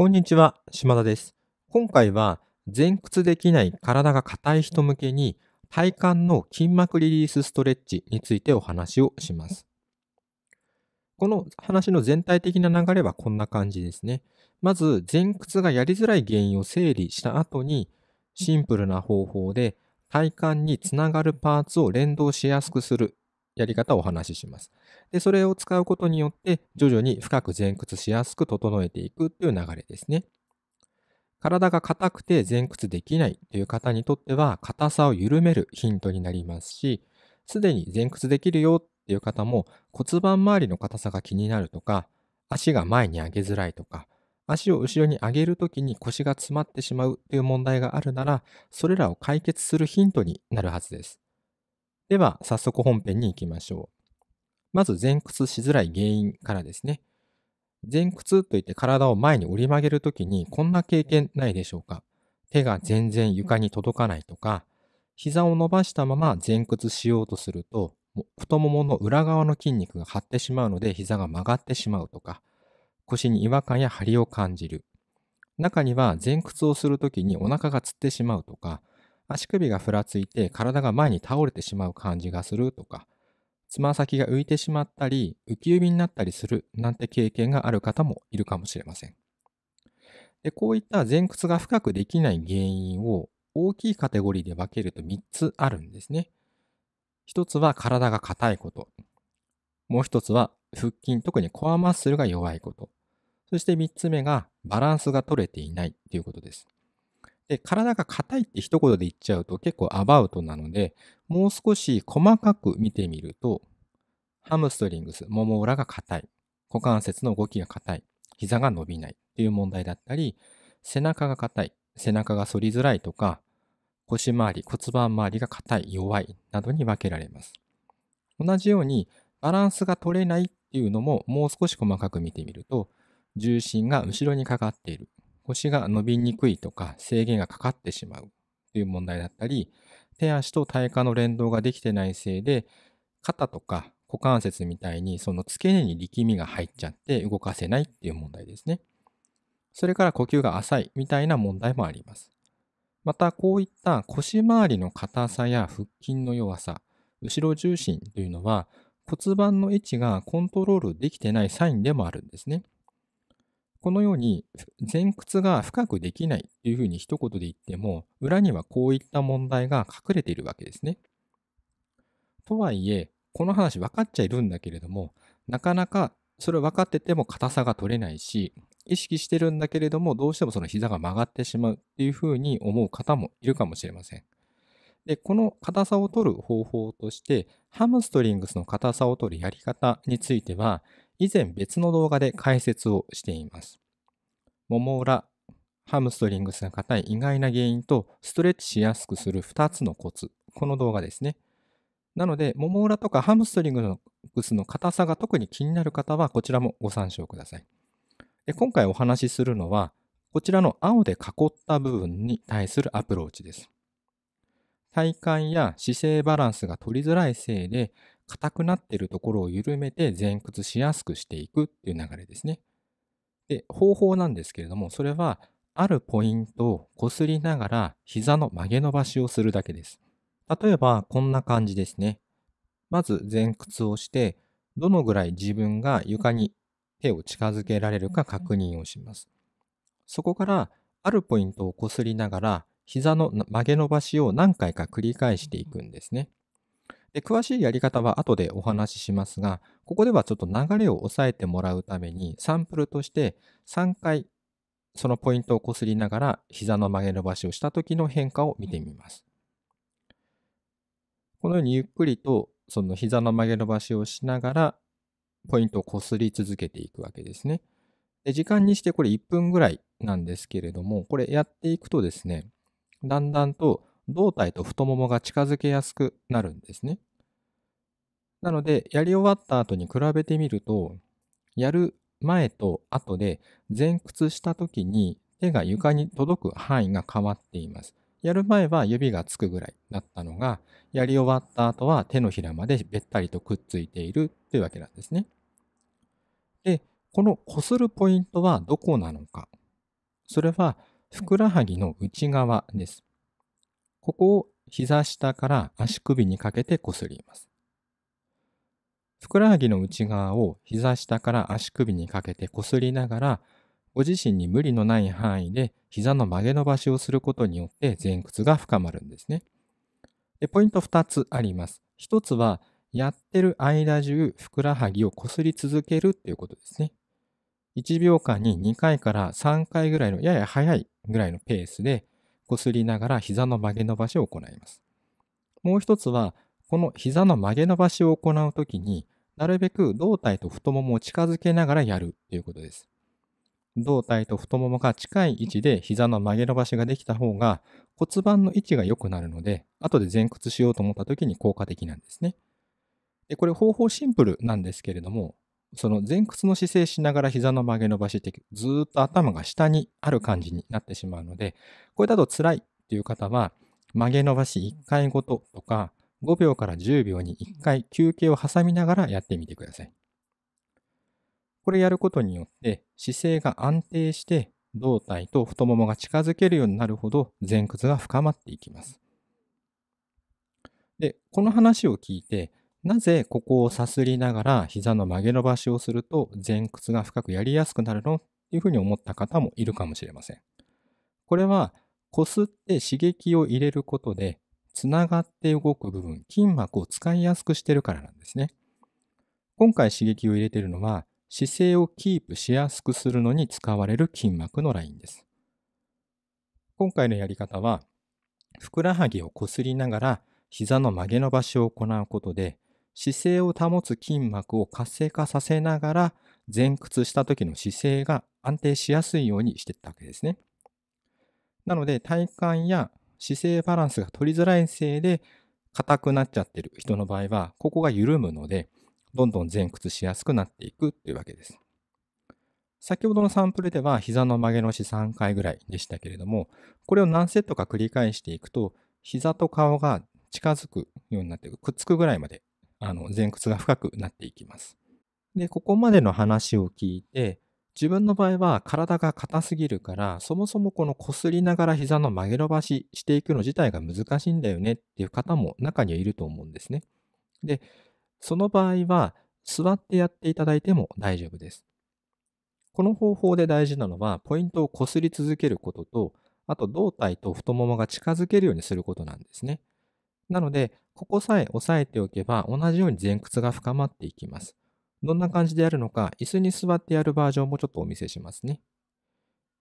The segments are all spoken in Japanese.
こんにちは、島田です。今回は前屈できない体が硬い人向けに体幹の筋膜リリースストレッチについてお話をします。この話の全体的な流れはこんな感じですね。まず前屈がやりづらい原因を整理した後にシンプルな方法で体幹につながるパーツを連動しやすくするやり方をお話しします。で、それを使うことによって、徐々に深く前屈しやすく整えていくという流れですね。体が硬くて前屈できないという方にとっては、硬さを緩めるヒントになりますし、すでに前屈できるよっていう方も骨盤周りの硬さが気になるとか、足が前に上げづらいとか、足を後ろに上げるときに腰が詰まってしまうという問題があるなら、それらを解決するヒントになるはずです。では、早速本編に行きましょう。まず、前屈しづらい原因からですね。前屈といって体を前に折り曲げるときに、こんな経験ないでしょうか。手が全然床に届かないとか、膝を伸ばしたまま前屈しようとすると、太ももの裏側の筋肉が張ってしまうので膝が曲がってしまうとか、腰に違和感や張りを感じる。中には前屈をするときにお腹がつってしまうとか、足首がふらついて体が前に倒れてしまう感じがするとか、つま先が浮いてしまったり、浮き指になったりするなんて経験がある方もいるかもしれません。でこういった前屈が深くできない原因を大きいカテゴリーで分けると3つあるんですね。1つは体が硬いこと。もう1つは腹筋、特にコアマッスルが弱いこと。そして3つ目がバランスが取れていないということです。で、体が硬いって一言で言っちゃうと結構アバウトなので、もう少し細かく見てみると、ハムストリングス、もも裏が硬い、股関節の動きが硬い、膝が伸びないっていう問題だったり、背中が硬い、背中が反りづらいとか、腰回り、骨盤周りが硬い、弱いなどに分けられます。同じように、バランスが取れないっていうのももう少し細かく見てみると、重心が後ろにかかっている、腰が伸びにくいとか制限がかかってしまうという問題だったり、手足と体幹の連動ができてないせいで、肩とか股関節みたいにその付け根に力みが入っちゃって動かせないっていう問題ですね。それから呼吸が浅いみたいな問題もあります。またこういった腰回りの硬さや腹筋の弱さ、後ろ重心というのは骨盤の位置がコントロールできてないサインでもあるんですね。このように前屈が深くできないというふうに一言で言っても、裏にはこういった問題が隠れているわけですね。とはいえ、この話分かっちゃいるんだけれども、なかなかそれ分かってても硬さが取れないし、意識してるんだけれども、どうしてもその膝が曲がってしまうっていうふうに思う方もいるかもしれません。で、この硬さを取る方法として、ハムストリングスの硬さを取るやり方については、以前別の動画で解説をしています。もも裏、ハムストリングスが硬い意外な原因とストレッチしやすくする2つのコツ。この動画ですね。なので、もも裏とかハムストリングスの硬さが特に気になる方はこちらもご参照ください。で今回お話しするのは、こちらの青で囲った部分に対するアプローチです。体幹や姿勢バランスが取りづらいせいで、硬くなっているところを緩めて前屈しやすくしていくっていう流れですね。で、方法なんですけれども、それはあるポイントをこすりながら膝の曲げ伸ばしをするだけです。例えばこんな感じですね。まず前屈をして、どのぐらい自分が床に手を近づけられるか確認をします。そこからあるポイントをこすりながら膝の曲げ伸ばしを何回か繰り返していくんですね。で詳しいやり方は後でお話ししますが、ここではちょっと流れを押さえてもらうために、サンプルとして3回そのポイントをこすりながら膝の曲げ伸ばしをした時の変化を見てみます。このようにゆっくりとその膝の曲げ伸ばしをしながらポイントをこすり続けていくわけですね。で時間にしてこれ1分ぐらいなんですけれども、これやっていくとですね、だんだんと胴体と太ももが近づけやすくなるんですね。なので、やり終わった後に比べてみると、やる前と後で前屈した時に手が床に届く範囲が変わっています。やる前は指がつくぐらいだったのが、やり終わった後は手のひらまでべったりとくっついているというわけなんですね。で、このこするポイントはどこなのか。それはふくらはぎの内側です。ここを膝下から足首にかけてこすります。ふくらはぎの内側を膝下から足首にかけてこすりながら、ご自身に無理のない範囲で膝の曲げ伸ばしをすることによって前屈が深まるんですね。でポイント2つあります。1つは、やってる間中、ふくらはぎをこすり続けるっていうことですね。1秒間に2回から3回ぐらいのやや早いぐらいのペースでこすりながら膝の曲げ伸ばしを行います。もう一つは、この膝の曲げ伸ばしを行うときに、なるべく胴体と太ももを近づけながらやるということです。胴体と太ももが近い位置で膝の曲げ伸ばしができた方が骨盤の位置が良くなるので、後で前屈しようと思った時に効果的なんですね。でこれ方法シンプルなんですけれども、その前屈の姿勢しながら膝の曲げ伸ばしってずっと頭が下にある感じになってしまうので、これだと辛いっていう方は、曲げ伸ばし1回ごととか、5秒から10秒に1回休憩を挟みながらやってみてください。これやることによって姿勢が安定して胴体と太ももが近づけるようになるほど前屈が深まっていきます。で、この話を聞いてなぜここをさすりながら膝の曲げ伸ばしをすると前屈が深くやりやすくなるのっていうふうに思った方もいるかもしれません。これはこすって刺激を入れることでつながって動く部分、筋膜を使いやすくしてるからなんですね。今回刺激を入れてるのは姿勢をキープしやすくするのに使われる筋膜のラインです。今回のやり方はふくらはぎをこすりながら膝の曲げ伸ばしを行うことで姿勢を保つ筋膜を活性化させながら前屈した時の姿勢が安定しやすいようにしていったわけですね。なので体幹や姿勢バランスが取りづらいせいで硬くなっちゃってる人の場合はここが緩むのでどんどん前屈しやすくなっていくというわけです。先ほどのサンプルでは膝の曲げ伸し3回ぐらいでしたけれどもこれを何セットか繰り返していくと膝と顔が近づくようになってくっつくぐらいまであの前屈が深くなっていきます。で、ここまでの話を聞いて、自分の場合は体が硬すぎるから、そもそもこの擦りながら膝の曲げ伸ばししていくの自体が難しいんだよねっていう方も中にはいると思うんですね。で、その場合は座ってやっていただいても大丈夫です。この方法で大事なのは、ポイントをこすり続けることと、あと胴体と太ももが近づけるようにすることなんですね。なので、ここさえ押さえておけば同じように前屈が深まっていきます。どんな感じでやるのか、椅子に座ってやるバージョンもちょっとお見せしますね。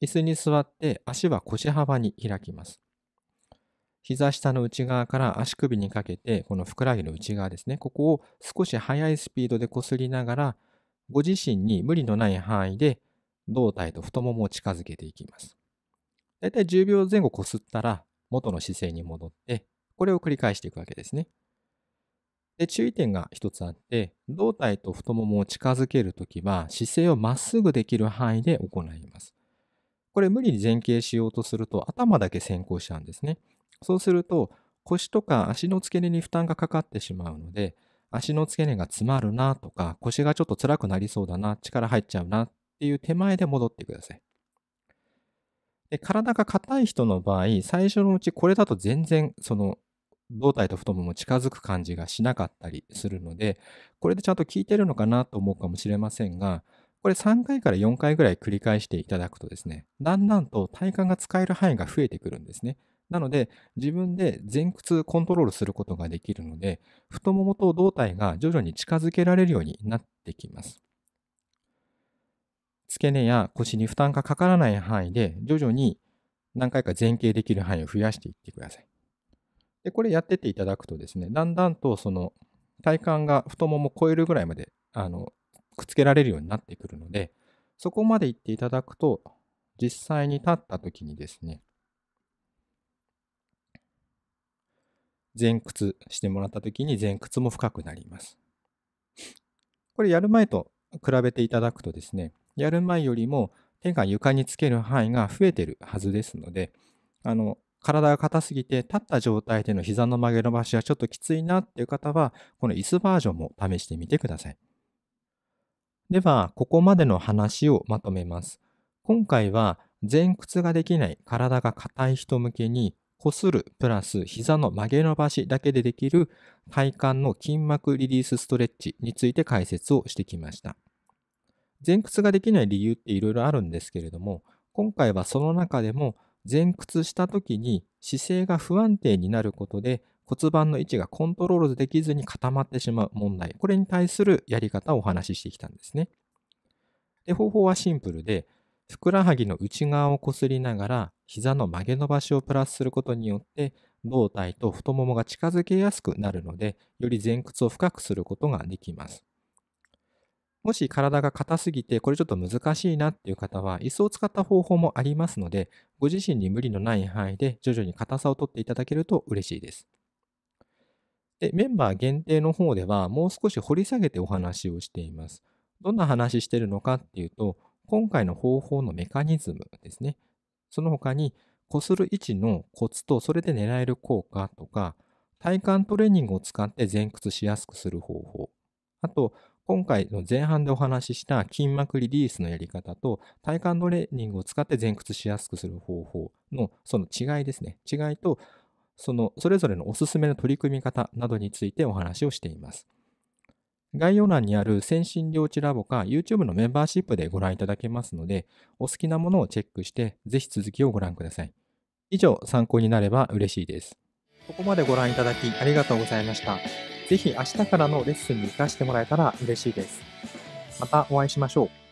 椅子に座って足は腰幅に開きます。膝下の内側から足首にかけて、このふくらはぎの内側ですね、ここを少し速いスピードでこすりながら、ご自身に無理のない範囲で胴体と太ももを近づけていきます。だいたい10秒前後こすったら元の姿勢に戻って、これを繰り返していくわけですね。で注意点が一つあって、胴体と太ももを近づけるときは姿勢をまっすぐできる範囲で行います。これ無理に前傾しようとすると頭だけ先行しちゃうんですね。そうすると腰とか足の付け根に負担がかかってしまうので、足の付け根が詰まるなとか腰がちょっと辛くなりそうだな、力入っちゃうなっていう手前で戻ってください。で体が硬い人の場合、最初のうちこれだと全然その胴体と太もも近づく感じがしなかったりするので、これでちゃんと効いてるのかなと思うかもしれませんが、これ3回から4回ぐらい繰り返していただくとですね、だんだんと体幹が使える範囲が増えてくるんですね。なので、自分で前屈コントロールすることができるので、太ももと胴体が徐々に近づけられるようになってきます。付け根や腰に負担がかからない範囲で、徐々に何回か前傾できる範囲を増やしていってください。で、これやってていただくとですね、だんだんとその体幹が太もも超えるぐらいまであのくっつけられるようになってくるので、そこまで行っていただくと、実際に立った時にですね、前屈してもらった時に前屈も深くなります。これやる前と比べていただくとですね、やる前よりも手が床につける範囲が増えてるはずですので、あの、体が硬すぎて立った状態での膝の曲げ伸ばしはちょっときついなっていう方は、この椅子バージョンも試してみてください。では、ここまでの話をまとめます。今回は、前屈ができない体が硬い人向けに、こするプラス膝の曲げ伸ばしだけでできる体幹の筋膜リリースストレッチについて解説をしてきました。前屈ができない理由っていろいろあるんですけれども、今回はその中でも前屈した時に姿勢が不安定になることで骨盤の位置がコントロールできずに固まってしまう問題、これに対するやり方をお話ししてきたんですね。で方法はシンプルで、ふくらはぎの内側をこすりながら、膝の曲げ伸ばしをプラスすることによって、胴体と太ももが近づけやすくなるので、より前屈を深くすることができます。もし体が硬すぎて、これちょっと難しいなっていう方は、椅子を使った方法もありますので、ご自身に無理のない範囲で徐々に硬さをとっていただけると嬉しいです。で、メンバー限定の方では、もう少し掘り下げてお話をしています。どんな話してるのかっていうと、今回の方法のメカニズムですね。その他に、こする位置のコツと、それで狙える効果とか、体幹トレーニングを使って前屈しやすくする方法。あと、今回の前半でお話しした筋膜リリースのやり方と体幹トレーニングを使って前屈しやすくする方法のその違いですね。違いとそのそれぞれのおすすめの取り組み方などについてお話をしています。概要欄にある先進領地ラボか YouTube のメンバーシップでご覧いただけますので、お好きなものをチェックして、ぜひ続きをご覧ください。以上、参考になれば嬉しいです。ここまでご覧いただきありがとうございました。ぜひ明日からのレッスンに活かしてもらえたら嬉しいです。またお会いしましょう。